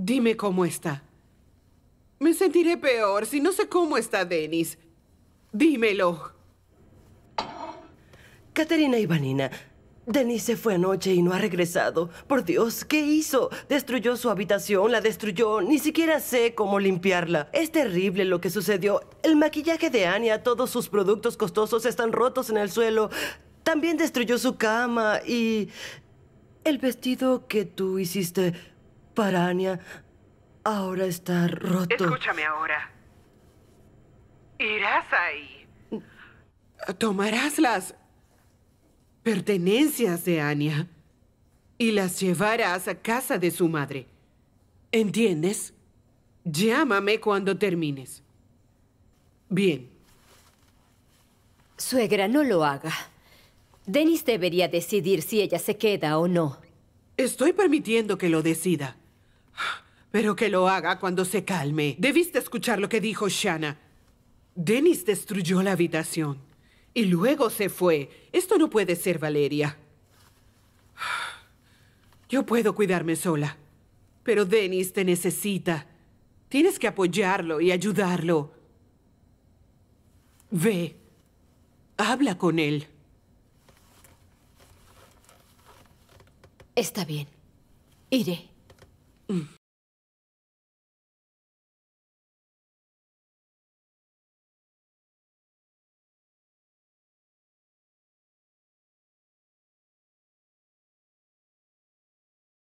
Dime cómo está. Me sentiré peor si no sé cómo está Denis. Dímelo. Caterina Ivanina, Denis se fue anoche y no ha regresado. Por Dios, ¿qué hizo? Destruyó su habitación, la destruyó. Ni siquiera sé cómo limpiarla. Es terrible lo que sucedió. El maquillaje de Anya, todos sus productos costosos están rotos en el suelo. También destruyó su cama y... El vestido que tú hiciste para Anya, ahora está roto. Escúchame ahora. Irás ahí. Tomarás las pertenencias de Anya y las llevarás a casa de su madre. ¿Entiendes? Llámame cuando termines. Bien. Suegra, no lo haga. Dennis debería decidir si ella se queda o no. Estoy permitiendo que lo decida. Pero que lo haga cuando se calme. Debiste escuchar lo que dijo Shanna. Dennis destruyó la habitación y luego se fue. Esto no puede ser Valeria. Yo puedo cuidarme sola, pero Dennis te necesita. Tienes que apoyarlo y ayudarlo. Ve, habla con él. Está bien, iré. Mm.